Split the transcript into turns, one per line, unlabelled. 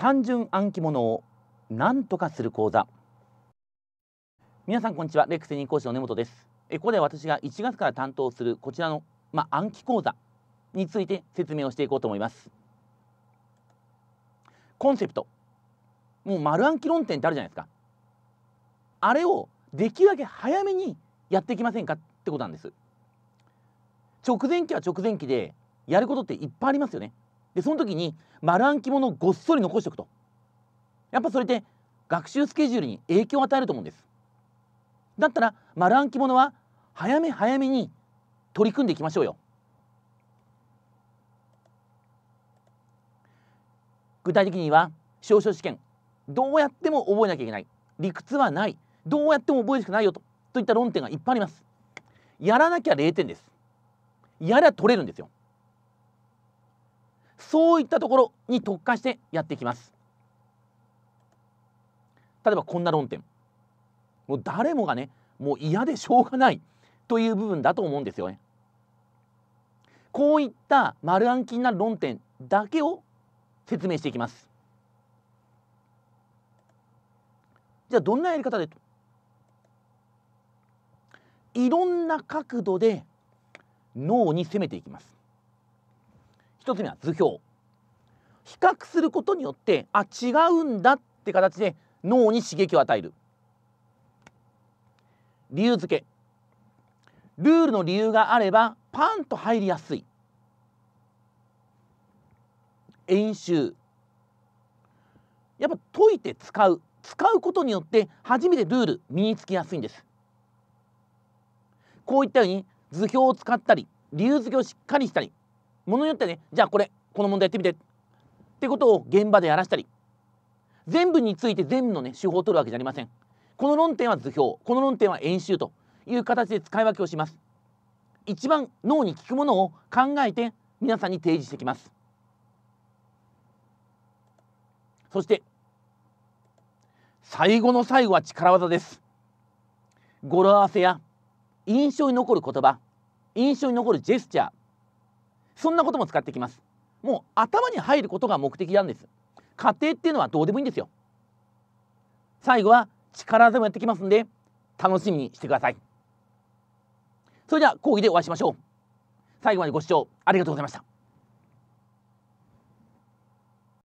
単純暗記ものを何とかする講座皆さんこんにちはレックス任講師の根本ですえここで私が1月から担当するこちらのまあ、暗記講座について説明をしていこうと思いますコンセプトもう丸暗記論点ってあるじゃないですかあれをできるだけ早めにやっていきませんかってことなんです直前期は直前期でやることっていっぱいありますよねでその時に丸暗記物をごっそり残しておくとやっぱそれって学習スケジュールに影響を与えると思うんですだったら丸暗記ものは早め早めに取り組んでいきましょうよ具体的には証書試験どうやっても覚えなきゃいけない理屈はないどうやっても覚えるしかないよとといった論点がいっぱいありますやらなきゃ0点ですやりゃ取れるんですよそういったところに特化してやっていきます例えばこんな論点もう誰もがねもう嫌でしょうがないという部分だと思うんですよねこういった丸暗記になる論点だけを説明していきますじゃあどんなやり方でいろんな角度で脳に攻めていきます一つ目は図表比較することによってあ違うんだって形で脳に刺激を与える理由付けルールの理由があればパンと入りやすい演習やっぱ解いて使う使うことによって初めてルール身につきやすいんですこういったように図表を使ったり理由付けをしっかりしたりものによってねじゃあこれこの問題やってみてってことを現場でやらしたり全部について全部のね手法を取るわけじゃありませんこの論点は図表この論点は演習という形で使い分けをします一番脳に効くものを考えて皆さんに提示してきますそして最後の最後は力技です語呂合わせや印象に残る言葉印象に残るジェスチャーそんなことも使ってきますもう頭に入ることが目的なんです家庭っていうのはどうでもいいんですよ最後は力でもやってきますんで楽しみにしてくださいそれでは講義でお会いしましょう最後までご視聴ありがとうございました